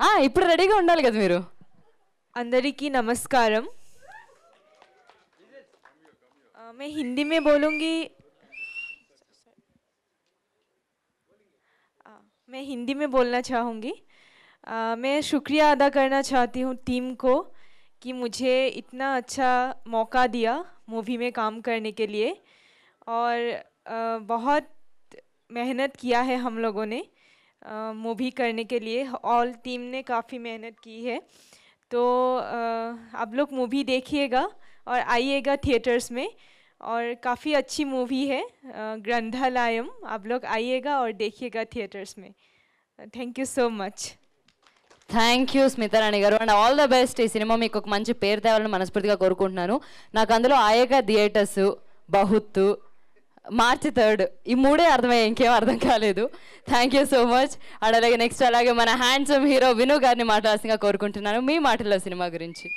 हां अब रेडी होंडालगाती मिरु అందరికి నమస్కారం అ నేను హిందీ మే બોલુંગી అ મે હિન્દી મે બોલના ચાહુંગી అ મે શુક્રિયા આદા કરના ચાહતી હું ટીમ કો કી મુજે ઇતના અચ્છા મોકા દિયા મૂવી મે કામ કરને કે લિયે ઓર બહોત મહેનત કિયા હે હમ લોગોને मूवी करने के लिए ऑल टीम ने काफ़ी मेहनत की है तो आप लोग मूवी देखिएगा और आइएगा थिएटर्स में और काफ़ी अच्छी मूवी है ग्रंथालयम आप लोग आइएगा और देखिएगा थिएटर्स में thank you so much thank you स्मित राणी गार अंड आल द बेस्ट मैं पेर तेवाल मनस्फूर्ति को अंदर आएगा थिटर्स बहुत మార్చి థర్డ్ ఈ మూడే అర్థమయ్యే ఇంకేం అర్థం కాలేదు thank you so much and అలాగే నెక్స్ట్ అలాగే మన హ్యాండ్సమ్ హీరో వినూ గారిని మాట్లాడాల్సిందిగా కోరుకుంటున్నాను మీ మాటల్లో సినిమా గురించి